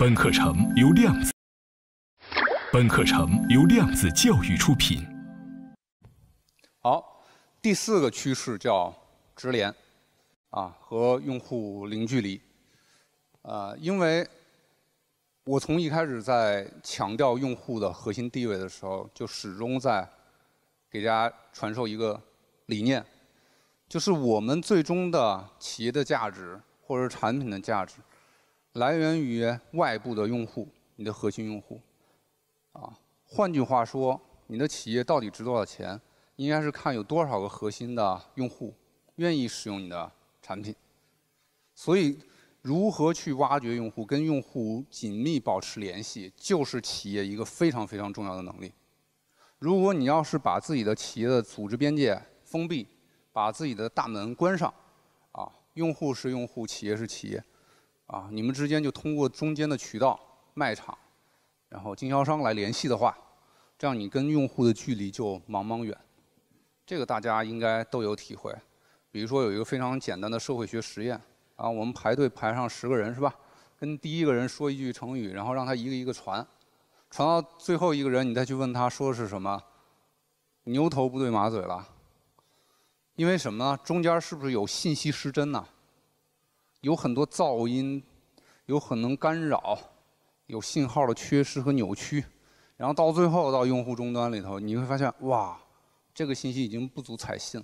本课程由量子。本课程由量子教育出品。好，第四个趋势叫直连，啊，和用户零距离。啊，因为，我从一开始在强调用户的核心地位的时候，就始终在，给大家传授一个理念，就是我们最终的企业的价值，或者是产品的价值。来源于外部的用户，你的核心用户啊。换句话说，你的企业到底值多少钱，应该是看有多少个核心的用户愿意使用你的产品。所以，如何去挖掘用户，跟用户紧密保持联系，就是企业一个非常非常重要的能力。如果你要是把自己的企业的组织边界封闭，把自己的大门关上，啊，用户是用户，企业是企业。啊，你们之间就通过中间的渠道、卖场，然后经销商来联系的话，这样你跟用户的距离就茫茫远。这个大家应该都有体会。比如说有一个非常简单的社会学实验啊，我们排队排上十个人是吧？跟第一个人说一句成语，然后让他一个一个传，传到最后一个人，你再去问他说是什么，牛头不对马嘴了。因为什么呢？中间是不是有信息失真呢？有很多噪音，有很多干扰，有信号的缺失和扭曲，然后到最后到用户终端里头，你会发现哇，这个信息已经不足采信。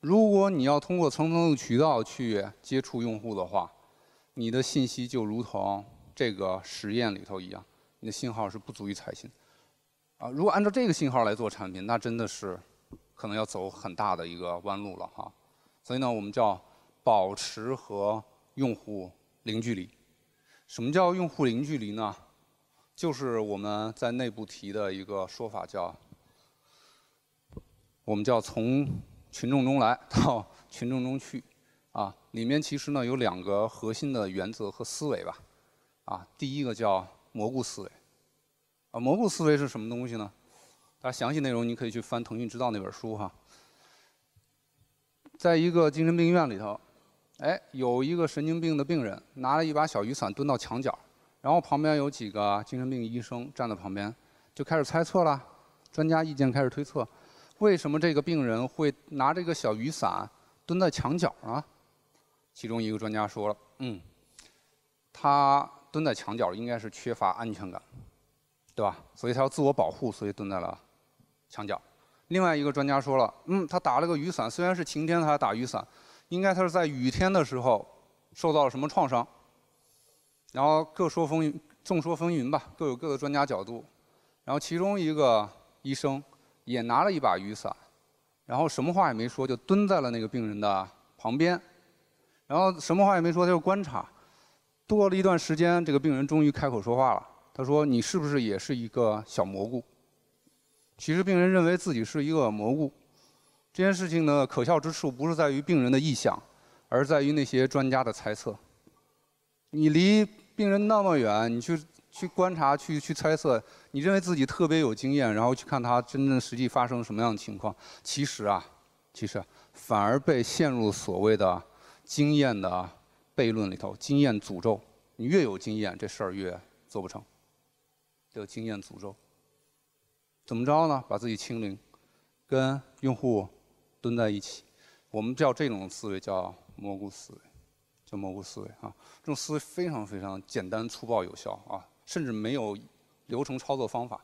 如果你要通过层层的渠道去接触用户的话，你的信息就如同这个实验里头一样，你的信号是不足以采信。啊，如果按照这个信号来做产品，那真的是可能要走很大的一个弯路了哈。所以呢，我们叫。保持和用户零距离。什么叫用户零距离呢？就是我们在内部提的一个说法，叫我们叫从群众中来到群众中去。啊，里面其实呢有两个核心的原则和思维吧。啊，第一个叫蘑菇思维。啊，蘑菇思维是什么东西呢？它详细内容你可以去翻《腾讯知道》那本书哈。在一个精神病院里头。哎，有一个神经病的病人拿了一把小雨伞蹲到墙角，然后旁边有几个精神病医生站在旁边，就开始猜测了，专家意见开始推测，为什么这个病人会拿这个小雨伞蹲在墙角啊？其中一个专家说：“嗯，他蹲在墙角应该是缺乏安全感，对吧？所以他要自我保护，所以蹲在了墙角。”另外一个专家说了：“嗯，他打了个雨伞，虽然是晴天，他打雨伞。”应该他是在雨天的时候受到了什么创伤，然后各说风云，众说风云吧，各有各的专家角度。然后其中一个医生也拿了一把雨伞，然后什么话也没说，就蹲在了那个病人的旁边，然后什么话也没说，他就观察。过了一段时间，这个病人终于开口说话了，他说：“你是不是也是一个小蘑菇？”其实病人认为自己是一个蘑菇。这件事情呢，可笑之处不是在于病人的臆想，而在于那些专家的猜测。你离病人那么远，你去去观察、去去猜测，你认为自己特别有经验，然后去看他真正实际发生什么样的情况。其实啊，其实反而被陷入所谓的经验的悖论里头——经验诅咒。你越有经验，这事儿越做不成。的经验诅咒。怎么着呢？把自己清零，跟用户。蹲在一起，我们叫这种思维叫蘑菇思维，叫蘑菇思维啊。这种思维非常非常简单粗暴有效啊，甚至没有流程操作方法。